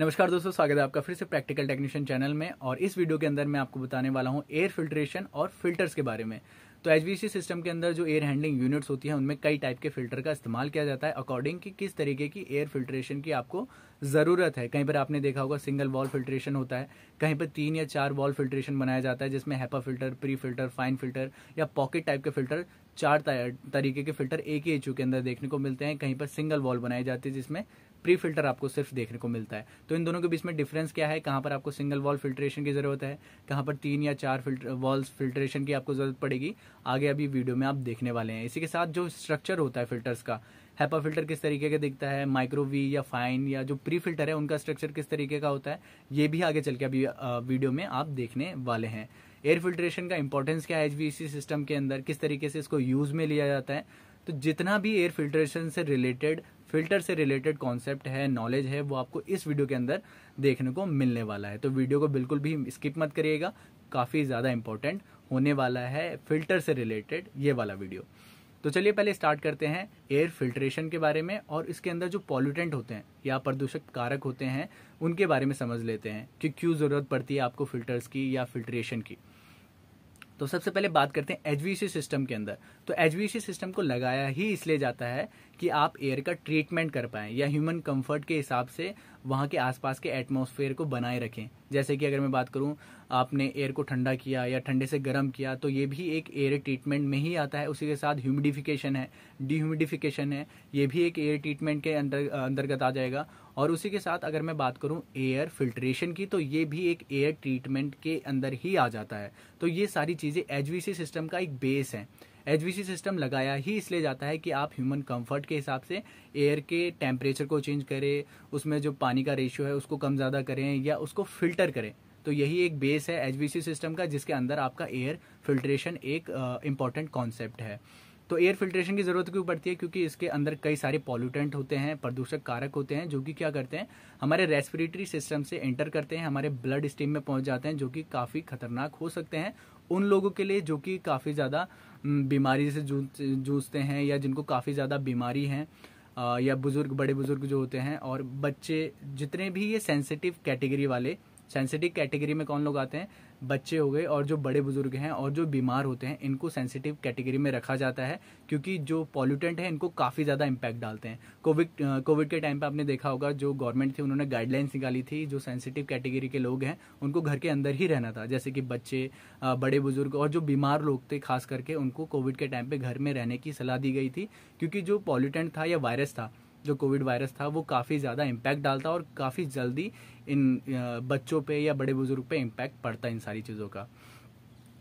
नमस्कार दोस्तों स्वागत है आपका फिर से प्रैक्टिकल टेक्नीशियन चैनल में और इस वीडियो के अंदर मैं आपको बताने वाला हूँ एयर फिल्ट्रेशन और फिल्टर्स के बारे में तो एच सिस्टम के अंदर जो एयर हैंडलिंग यूनिट्स होती हैं उनमें कई टाइप के फिल्टर का इस्तेमाल किया जाता है अकॉर्डिंग कि किस तरीके की एयर फिल्ट्रेशन की आपको ज़रूरत है कहीं पर आपने देखा होगा सिंगल वॉल फिल्ट्रेशन होता है कहीं पर तीन या चार वॉल फिल्ट्रेशन बनाया जाता है जिसमें HEPA filter pre filter fine filter या पॉकेट टाइप के फिल्टर चार तरीके के फिल्टर एक ही एच के अंदर देखने को मिलते हैं कहीं पर सिंगल वॉल बनाई जाती है जिसमें प्री फिल्टर आपको सिर्फ देखने को मिलता है तो इन दोनों के बीच में डिफरेंस क्या है कहाँ पर आपको सिंगल वॉल फिल्ट्रेशन की ज़रूरत है कहाँ पर तीन या चार फिल्टर वॉल्स फिल्ट्रेशन की आपको ज़रूरत पड़ेगी आगे अभी वीडियो में आप देखने वाले हैं इसी के साथ जो स्ट्रक्चर होता है फिल्टर्स का हैपा फिल्टर किस तरीके का दिखता है माइक्रोवी या फाइन या जो प्री फिल्टर है उनका स्ट्रक्चर किस तरीके का होता है ये भी आगे चल के अभी वीडियो में आप देखने वाले हैं एयर फिल्ट्रेशन का इंपॉर्टेंस क्या है एच सिस्टम के अंदर किस तरीके से इसको यूज में लिया जाता है तो जितना भी एयर फिल्ट्रेशन से रिलेटेड फिल्टर से रिलेटेड कॉन्सेप्ट है नॉलेज है वो आपको इस वीडियो के अंदर देखने को मिलने वाला है तो वीडियो को बिल्कुल भी स्किप मत करिएगा काफ़ी ज़्यादा इंपॉर्टेंट होने वाला है फिल्टर से रिलेटेड ये वाला वीडियो तो चलिए पहले स्टार्ट करते हैं एयर फिल्ट्रेशन के बारे में और इसके अंदर जो पॉल्यूटेंट होते हैं या प्रदूषक कारक होते हैं उनके बारे में समझ लेते हैं कि क्यों ज़रूरत पड़ती है आपको फिल्टर्स की या फिल्ट्रेशन की तो सबसे पहले बात करते हैं एचवीसी सिस्टम के अंदर तो एचवीसी सिस्टम को लगाया ही इसलिए जाता है कि आप एयर का ट्रीटमेंट कर पाएं या ह्यूमन कंफर्ट के हिसाब से वहां के आसपास के एटमोसफेयर को बनाए रखें जैसे कि अगर मैं बात करूं आपने एयर को ठंडा किया या ठंडे से गर्म किया तो ये भी एक एयर ट्रीटमेंट में ही आता है उसी के साथ ह्यूमिडिफिकेशन है डिह्यूमिडिफिकेशन है ये भी एक एयर ट्रीटमेंट के अंदर अंतर्गत आ जाएगा और उसी के साथ अगर मैं बात करूं एयर फिल्ट्रेशन की तो ये भी एक एयर ट्रीटमेंट के अंदर ही आ जाता है तो ये सारी चीज़ें एच सिस्टम का एक बेस है एच सिस्टम लगाया ही इसलिए जाता है कि आप ह्यूमन कंफर्ट के हिसाब से एयर के टेम्परेचर को चेंज करें उसमें जो पानी का रेशियो है उसको कम ज़्यादा करें या उसको फिल्टर करें तो यही एक बेस है एच सिस्टम का जिसके अंदर आपका एयर फिल्ट्रेशन एक इम्पॉर्टेंट uh, कॉन्सेप्ट है तो एयर फिल्ट्रेशन की ज़रूरत क्यों पड़ती है क्योंकि इसके अंदर कई सारे पॉल्यूटेंट होते हैं प्रदूषक कारक होते हैं जो कि क्या करते हैं हमारे रेस्पिरेटरी सिस्टम से एंटर करते हैं हमारे ब्लड स्टीम में पहुंच जाते हैं जो कि काफ़ी खतरनाक हो सकते हैं उन लोगों के लिए जो कि काफ़ी ज़्यादा बीमारी से जूझते हैं या जिनको काफ़ी ज़्यादा बीमारी है या बुज़ुर्ग बड़े बुज़ुर्ग जो होते हैं और बच्चे जितने भी ये सेंसिटिव कैटेगरी वाले सेंसिटिव कैटेगरी में कौन लोग आते हैं बच्चे हो गए और जो बड़े बुजुर्ग हैं और जो बीमार होते हैं इनको सेंसिटिव कैटेगरी में रखा जाता है क्योंकि जो पॉल्यूटेंट है इनको काफ़ी ज़्यादा इम्पैक्ट डालते हैं कोविड कोविड के टाइम पर आपने देखा होगा जो गवर्नमेंट थी उन्होंने गाइडलाइंस निकाली थी जो सेंसिटिव कैटेगरी के लोग हैं उनको घर के अंदर ही रहना था जैसे कि बच्चे बड़े बुजुर्ग और जो बीमार लोग थे खास करके उनको कोविड के टाइम पे घर में रहने की सलाह दी गई थी क्योंकि जो पॉल्यूटेंट था या वायरस था जो कोविड वायरस था वो काफ़ी ज़्यादा इम्पैक्ट डालता और काफ़ी जल्दी इन बच्चों पे या बड़े बुजुर्ग पे इम्पैक्ट पड़ता है इन सारी चीज़ों का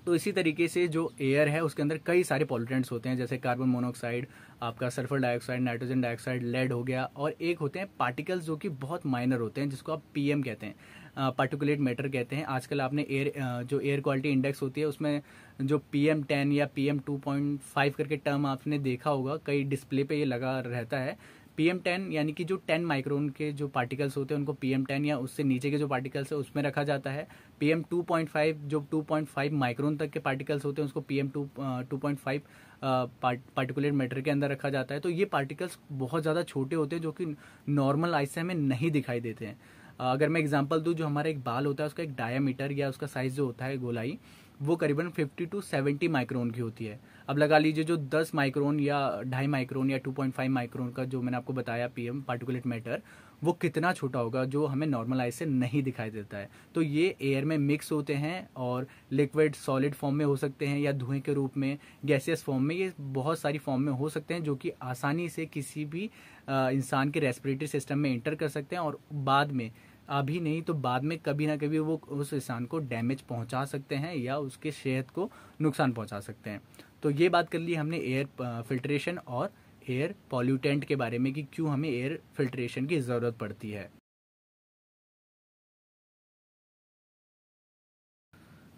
तो इसी तरीके से जो एयर है उसके अंदर कई सारे पॉल्यूटेंट्स होते हैं जैसे कार्बन मोनोऑक्साइड आपका sulphur dioxide nitrogen dioxide lead हो गया और एक होते हैं पार्टिकल्स जो कि बहुत माइनर होते हैं जिसको आप पीएम कहते हैं पार्टिकुलेट मैटर कहते हैं आजकल आपने एयर जो एयर क्वालिटी इंडेक्स होती है उसमें जो पी एम टेन या P M two point five करके टर्म आपने देखा होगा कई डिस्प्ले पे ये लगा रहता है पीएम टेन यानी कि जो टेन माइक्रोन के जो पार्टिकल्स होते हैं उनको पीएम टेन या उससे नीचे के जो पार्टिकल्स है उसमें रखा जाता है पीएम टू पॉइंट फाइव जो टू पॉइंट फाइव माइक्रोन तक के पार्टिकल्स होते हैं उसको P M two two point five particulate matter के अंदर रखा जाता है तो ये पार्टिकल्स बहुत ज़्यादा छोटे होते हैं जो कि नॉर्मल आइसा से हमें नहीं दिखाई देते हैं अगर मैं एग्जाम्पल दूँ जो हमारा एक बाल होता है उसका एक डायामीटर या उसका साइज जो होता है गोलाई वो करीबन 50 टू 70 माइक्रोन की होती है अब लगा लीजिए जो 10 माइक्रोन या ढाई माइक्रोन या 2.5 माइक्रोन का जो मैंने आपको बताया पीएम पार्टिकुलेट मैटर वो कितना छोटा होगा जो हमें नॉर्मल आई से नहीं दिखाई देता है तो ये एयर में मिक्स होते हैं और लिक्विड सॉलिड फॉर्म में हो सकते हैं या धुएं के रूप में गैसियस फॉर्म में ये बहुत सारी फॉर्म में हो सकते हैं जो कि आसानी से किसी भी इंसान के रेस्पिरेटरी सिस्टम में एंटर कर सकते हैं और बाद में अभी नहीं तो बाद में कभी ना कभी वो उस इंसान को डैमेज पहुंचा सकते हैं या उसके सेहत को नुकसान पहुंचा सकते हैं तो ये बात कर ली हमने एयर फिल्ट्रेशन और एयर पॉल्यूटेंट के बारे में कि क्यों हमें एयर फिल्ट्रेशन की ज़रूरत पड़ती है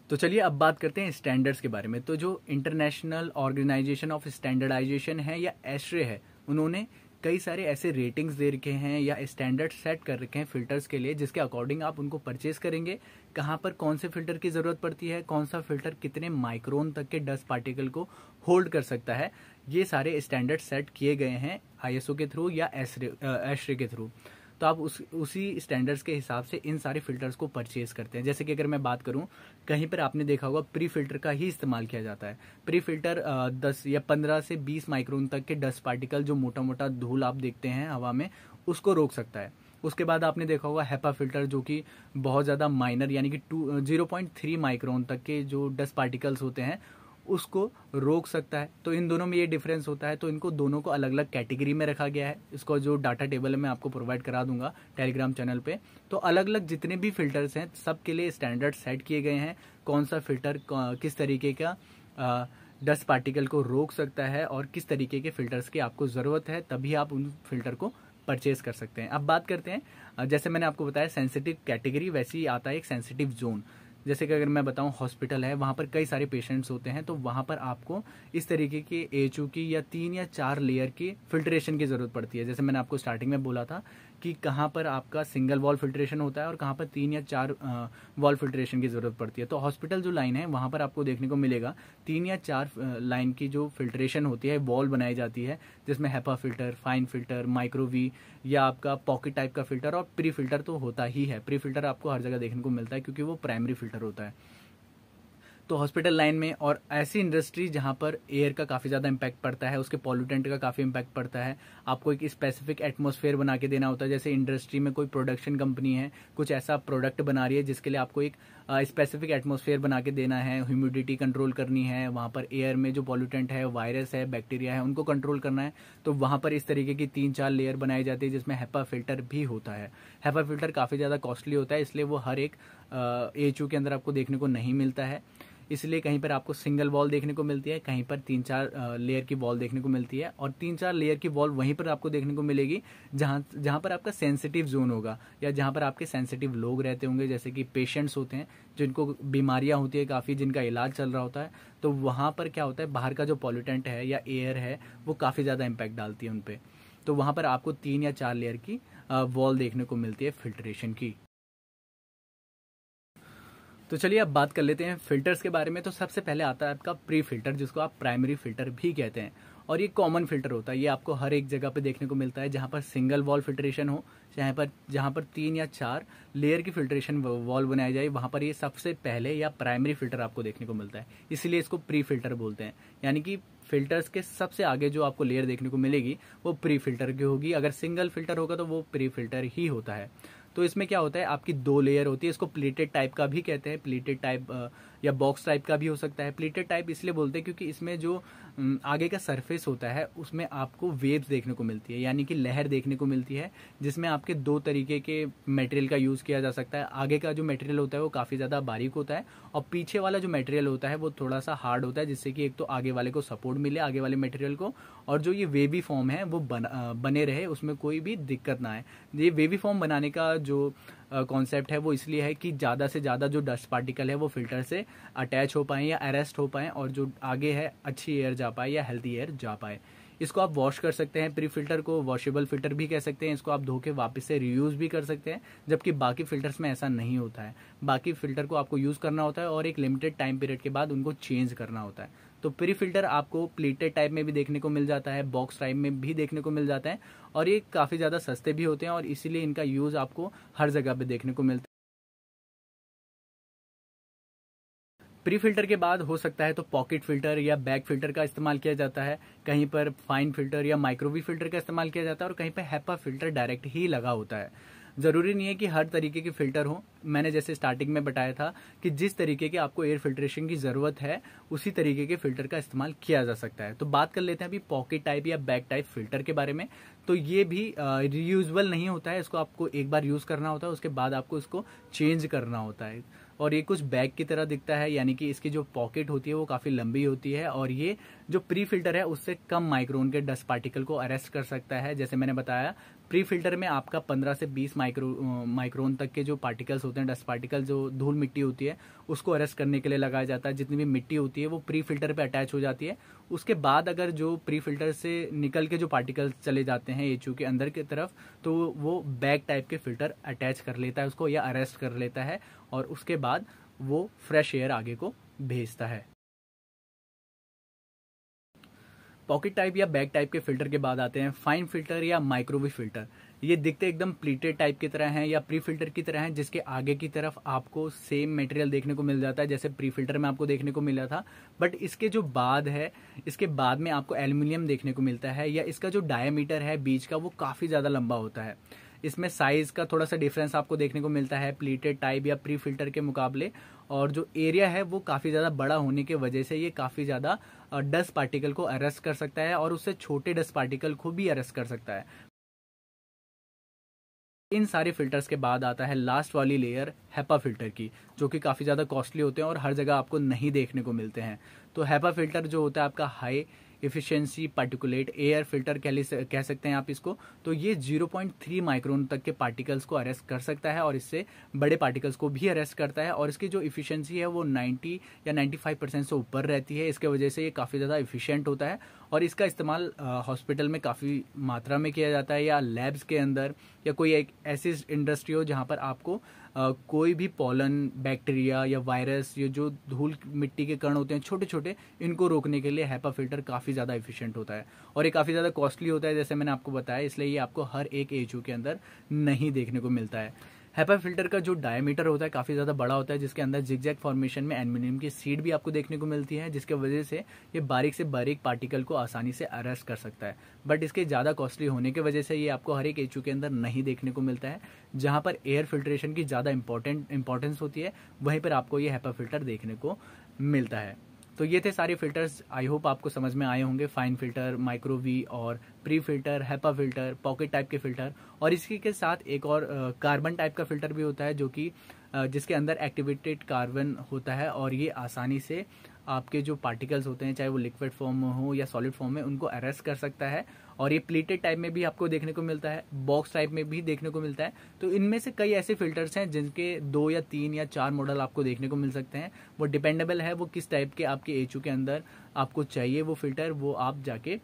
तो चलिए अब बात करते हैं स्टैंडर्ड्स के बारे में तो जो इंटरनेशनल ऑर्गेनाइजेशन ऑफ स्टैंडर्डाइजेशन है या एसरे है उन्होंने कई सारे ऐसे रेटिंग्स दे रखे हैं या स्टैंडर्ड सेट कर रखे हैं फिल्टर्स के लिए जिसके अकॉर्डिंग आप उनको परचेज करेंगे कहाँ पर कौन से फिल्टर की ज़रूरत पड़ती है कौन सा फिल्टर कितने माइक्रोन तक के डस्ट पार्टिकल को होल्ड कर सकता है ये सारे स्टैंडर्ड सेट किए गए हैं आईएसओ के थ्रू या एसरे के थ्रू तो आप उस उसी स्टैंडर्ड्स के हिसाब से इन सारे फिल्टर्स को परचेज करते हैं जैसे कि अगर मैं बात करूं कहीं पर आपने देखा होगा प्री फिल्टर का ही इस्तेमाल किया जाता है प्री फिल्टर दस या पंद्रह से बीस माइक्रोन तक के डस्ट पार्टिकल जो मोटा मोटा धूल आप देखते हैं हवा में उसको रोक सकता है उसके बाद आपने देखा होगा हेपा फिल्टर जो कि बहुत ज़्यादा माइनर यानी कि to zero point three micron तक के जो डस्ट पार्टिकल्स होते हैं उसको रोक सकता है तो इन दोनों में ये डिफरेंस होता है तो इनको दोनों को अलग अलग कैटेगरी में रखा गया है इसको जो डाटा टेबल है मैं आपको प्रोवाइड करा दूंगा टेलीग्राम चैनल पे तो अलग अलग जितने भी फिल्टर्स हैं सबके लिए स्टैंडर्ड सेट किए गए हैं कौन सा फिल्टर किस तरीके का आ, डस्ट पार्टिकल को रोक सकता है और किस तरीके के फिल्टर्स की आपको ज़रूरत है तभी आप उन फिल्टर को परचेज कर सकते हैं अब बात करते हैं जैसे मैंने आपको बताया सेंसिटिव कैटेगरी वैसे ही आता है एक सेंसिटिव जोन जैसे कि अगर मैं बताऊं हॉस्पिटल है वहाँ पर कई सारे पेशेंट्स होते हैं तो वहाँ पर आपको इस तरीके की एच की या तीन या चार लेयर की फिल्ट्रेशन की ज़रूरत पड़ती है जैसे मैंने आपको स्टार्टिंग में बोला था कि कहाँ पर आपका सिंगल वॉल फिल्ट्रेशन होता है और कहाँ पर तीन या चार वॉल फिल्ट्रेशन की ज़रूरत पड़ती है तो हॉस्पिटल जो लाइन है वहाँ पर आपको देखने को मिलेगा तीन या चार लाइन की जो फिल्ट्रेशन होती है वॉल बनाई जाती है जिसमें हैपा फिल्टर फाइन फिल्टर माइक्रोवी या आपका पॉकेट टाइप का फिल्टर और प्री फिल्टर तो होता ही है प्री फिल्टर आपको हर जगह देखने को मिलता है क्योंकि वो प्राइमरी फिल्टर होता है तो हॉस्पिटल लाइन में और ऐसी इंडस्ट्री जहां पर एयर का काफ़ी ज़्यादा इम्पैक्ट पड़ता है उसके पॉल्यूटेंट का काफ़ी इम्पैक्ट पड़ता है आपको एक स्पेसिफिक एटमोसफेयर बना के देना होता है जैसे इंडस्ट्री में कोई प्रोडक्शन कंपनी है कुछ ऐसा प्रोडक्ट बना रही है जिसके लिए आपको एक स्पेसिफिक एटमोसफेयर बना के देना है ह्यूमिडिटी कंट्रोल करनी है वहाँ पर एयर में जो पॉल्यूटेंट है वायरस है बैक्टीरिया है उनको कंट्रोल करना है तो वहाँ पर इस तरीके की तीन चार लेयर बनाई जाती है जिसमें हेपा फिल्टर भी होता है हेपा फिल्टर काफ़ी ज़्यादा कॉस्टली होता है इसलिए वो हर एक एच के अंदर आपको देखने को नहीं मिलता है इसलिए कहीं पर आपको सिंगल वॉल देखने को मिलती है कहीं पर तीन चार लेयर की वॉल देखने को मिलती है और तीन चार लेयर की वॉल वहीं पर आपको देखने को मिलेगी जहाँ जहाँ पर आपका सेंसिटिव जोन होगा या जहाँ पर आपके सेंसिटिव लोग रहते होंगे जैसे कि पेशेंट्स होते हैं जिनको बीमारियाँ होती है काफ़ी जिनका इलाज चल रहा होता है तो वहाँ पर क्या होता है बाहर का जो पॉल्यूटेंट है या एयर है वो काफ़ी ज़्यादा इम्पैक्ट डालती है उन पर तो वहाँ पर आपको तीन या चार लेयर की वॉल देखने को मिलती है फिल्ट्रेशन की तो चलिए अब बात कर लेते हैं फिल्टर्स के बारे में तो सबसे पहले आता है आपका प्री फिल्टर जिसको आप प्राइमरी फिल्टर भी कहते हैं और ये कॉमन फिल्टर होता है ये आपको हर एक जगह पे देखने को मिलता है जहाँ पर सिंगल वॉल फिल्ट्रेशन हो चाहे पर जहाँ पर तीन या चार लेयर की फिल्ट्रेशन वॉल बनाई जाए वहाँ पर ये सबसे पहले या प्राइमरी फिल्टर आपको देखने को मिलता है इसीलिए इसको प्री फिल्टर बोलते हैं यानी कि फिल्टर्स के सबसे आगे जो आपको लेयर देखने को मिलेगी वो प्री फिल्टर की होगी अगर सिंगल फिल्टर होगा तो वो प्री फिल्टर ही होता है तो इसमें क्या होता है आपकी दो लेयर होती है इसको प्लेटेड टाइप का भी कहते हैं प्लेटेड टाइप या बॉक्स टाइप का भी हो सकता है प्लेटेड टाइप इसलिए बोलते हैं क्योंकि इसमें जो आगे का सरफेस होता है उसमें आपको वेव्स देखने को मिलती है यानी कि लहर देखने को मिलती है जिसमें आपके दो तरीके के मटेरियल का यूज़ किया जा सकता है आगे का जो मटेरियल होता है वो काफ़ी ज़्यादा बारीक होता है और पीछे वाला जो मटेरियल होता है वो थोड़ा सा हार्ड होता है जिससे कि एक तो आगे वाले को सपोर्ट मिले आगे वाले मटेरियल को और जो ये वेवी फॉर्म है वो बन, बने रहे उसमें कोई भी दिक्कत ना आए ये वेवी फॉर्म बनाने का जो कॉन्सेप्ट है वो इसलिए है कि ज़्यादा से ज़्यादा जो डस्ट पार्टिकल है वो फिल्टर से अटैच हो पाए या अरेस्ट हो पाए और जो आगे है अच्छी एयर जा पाए या हेल्थी एयर जा पाए इसको आप वॉश कर सकते हैं प्री फिल्टर को वॉशेबल फिल्टर भी कह सकते हैं इसको आप धो के वापस से रीयूज़ भी कर सकते हैं जबकि बाकी फिल्टर्स में ऐसा नहीं होता है बाकी फिल्टर को आपको यूज़ करना होता है और एक लिमिटेड टाइम पीरियड के बाद उनको चेंज करना होता है तो प्री फिल्टर आपको प्लेटेड टाइप में भी देखने को मिल जाता है बॉक्स टाइप में भी देखने को मिल जाता है और ये काफ़ी ज़्यादा सस्ते भी होते हैं और इसीलिए इनका यूज़ आपको हर जगह पे देखने को मिलता है प्री फिल्टर के बाद हो सकता है तो पॉकेट फिल्टर या बैक फिल्टर का इस्तेमाल किया जाता है कहीं पर फाइन फिल्टर या माइक्रोवी फिल्टर का इस्तेमाल किया जाता है और कहीं पर हैप्पा फिल्टर डायरेक्ट ही लगा होता है ज़रूरी नहीं है कि हर तरीके के फिल्टर हो मैंने जैसे स्टार्टिंग में बताया था कि जिस तरीके के आपको एयर फिल्ट्रेशन की ज़रूरत है उसी तरीके के फिल्टर का इस्तेमाल किया जा सकता है तो बात कर लेते हैं अभी पॉकेट टाइप या बैक टाइप फिल्टर के बारे में तो ये भी रियूजबल नहीं होता है इसको आपको एक बार यूज़ करना होता है उसके बाद आपको इसको चेंज करना होता है और ये कुछ बैग की तरह दिखता है यानी कि इसकी जो पॉकेट होती है वो काफ़ी लंबी होती है और ये जो प्री फिल्टर है उससे कम माइक्रोन के डस्ट पार्टिकल को अरेस्ट कर सकता है जैसे मैंने बताया प्री फिल्टर में आपका 15 से 20 माइक्रो माइक्रोन तक के जो पार्टिकल्स होते हैं डस्ट पार्टिकल जो धूल मिट्टी होती है उसको अरेस्ट करने के लिए लगाया जाता है जितनी भी मिट्टी होती है वो प्री फिल्टर पे अटैच हो जाती है उसके बाद अगर जो प्री फिल्टर से निकल के जो पार्टिकल्स चले जाते हैं एच के अंदर की तरफ तो वो बैग टाइप के फिल्टर अटैच कर लेता है उसको या अरेस्ट कर लेता है और उसके बाद वो फ्रेश एयर आगे को भेजता है पॉकेट टाइप या बैग टाइप के फिल्टर के बाद आते हैं फाइन फिल्टर या माइक्रोवेव फिल्टर ये दिखते एकदम प्लीटेड टाइप की तरह हैं या प्री फिल्टर की तरह हैं जिसके आगे की तरफ आपको सेम मटेरियल देखने को मिल जाता है जैसे प्री फिल्टर में आपको देखने को मिला था बट इसके जो बाद है इसके बाद में आपको एल्यूमिनियम देखने को मिलता है या इसका जो डायमीटर है बीच का वो काफ़ी ज़्यादा लंबा होता है इसमें साइज़ का थोड़ा सा डिफरेंस आपको देखने को मिलता है प्लीटेड टाइप या प्री फिल्टर के मुकाबले और जो एरिया है वो काफ़ी ज़्यादा बड़ा होने के वजह से ये काफ़ी ज़्यादा डस्ट पार्टिकल को अरेस्ट कर सकता है और उससे छोटे डस्ट पार्टिकल को भी अरेस्ट कर सकता है इन सारे फिल्टर्स के बाद आता है लास्ट वाली लेयर हैपा फिल्टर की जो कि काफ़ी ज़्यादा कॉस्टली होते हैं और हर जगह आपको नहीं देखने को मिलते हैं तो हैपा फिल्टर जो होता है आपका high efficiency particulate air filter कह कह सकते हैं आप इसको तो ये 0.3 माइक्रोन तक के पार्टिकल्स को अरेस्ट कर सकता है और इससे बड़े पार्टिकल्स को भी अरेस्ट करता है और इसकी जो इफिशियंसी है वो 90 या 95 परसेंट से ऊपर रहती है इसके वजह से ये काफ़ी ज़्यादा इफिशियंट होता है और इसका इस्तेमाल हॉस्पिटल में काफ़ी मात्रा में किया जाता है या लैब्स के अंदर या कोई एक ऐसी इंडस्ट्री हो जहाँ पर आपको कोई भी पॉलन बैक्टीरिया या वायरस ये जो धूल मिट्टी के कण होते हैं छोटे छोटे इनको रोकने के लिए हैपा फिल्टर काफ़ी ज़्यादा इफिशियंट होता है और ये काफ़ी ज़्यादा कॉस्टली होता है जैसे मैंने आपको बताया इसलिए ये आपको हर एक एजू के अंदर नहीं देखने को मिलता है हैपा फिल्टर का जो डायमीटर होता है काफ़ी ज़्यादा बड़ा होता है जिसके अंदर जिगजैग फॉर्मेशन में एल्यूमिनियम की सीट भी आपको देखने को मिलती है जिसके वजह से ये बारीक से बारीक पार्टिकल को आसानी से अरेस्ट कर सकता है बट इसके ज़्यादा कॉस्टली होने की वजह से ये आपको हर एक एचू के अंदर नहीं देखने को मिलता है जहां पर एयर फिल्ट्रेशन की ज़्यादा इंपॉर्टेंट इंपॉर्टेंस होती है वहीं पर आपको ये हैपा फिल्टर देखने को मिलता है तो ये थे सारे फिल्टर्स आई होप आपको समझ में आए होंगे फाइन फिल्टर माइक्रोवी और pre filter HEPA filter pocket type के फिल्टर और इसी के साथ एक और कार्बन टाइप का फिल्टर भी होता है जो कि जिसके अंदर एक्टिवेटेड कार्बन होता है और ये आसानी से आपके जो पार्टिकल्स होते हैं चाहे वो लिक्विड फॉर्म में हो या सॉलिड फॉर्म में उनको अरेस्ट कर सकता है और ये प्लेटेड टाइप में भी आपको देखने को मिलता है बॉक्स टाइप में भी देखने को मिलता है तो इनमें से कई ऐसे फिल्टर्स हैं जिनके दो या तीन या चार मॉडल आपको देखने को मिल सकते हैं वो डिपेंडेबल है वो किस टाइप के आपके एच के अंदर आपको चाहिए वो फिल्टर वो आप जाके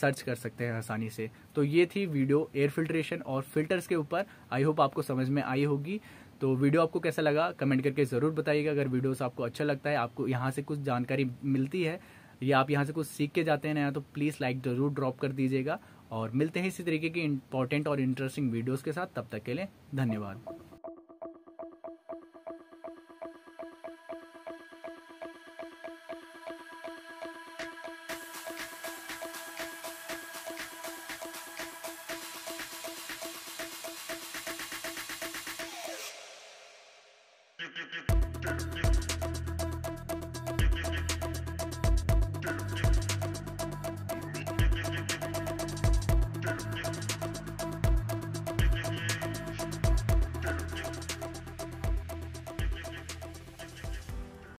सर्च कर सकते हैं आसानी से तो ये थी वीडियो एयर फिल्ट्रेशन और फिल्टर्स के ऊपर आई होप आपको समझ में आई होगी तो वीडियो आपको कैसा लगा कमेंट करके ज़रूर बताइएगा अगर वीडियोस आपको अच्छा लगता है आपको यहाँ से कुछ जानकारी मिलती है या आप यहाँ से कुछ सीख के जाते हैं नया तो प्लीज़ लाइक ज़रूर ड्रॉप कर दीजिएगा और मिलते हैं इसी तरीके की इंपॉर्टेंट और इंटरेस्टिंग वीडियोज़ के साथ तब तक के लिए धन्यवाद Thank you.